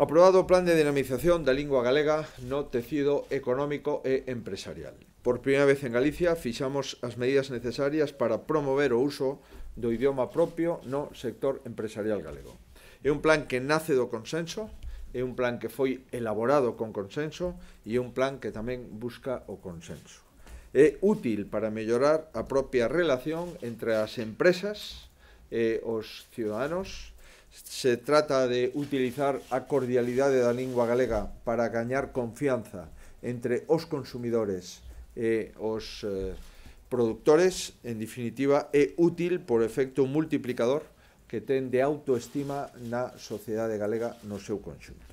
Aprobado o Plan de Dinamización da Lingua Galega no tecido económico e empresarial. Por primeira vez en Galicia fixamos as medidas necesarias para promover o uso do idioma propio no sector empresarial galego. É un plan que nace do consenso, é un plan que foi elaborado con consenso e é un plan que tamén busca o consenso. É útil para mellorar a propia relación entre as empresas e os ciudadanos Se trata de utilizar a cordialidade da lingua galega para gañar confianza entre os consumidores e os eh, productores, en definitiva, é útil por efecto multiplicador que ten de autoestima na sociedade galega no seu conxunto.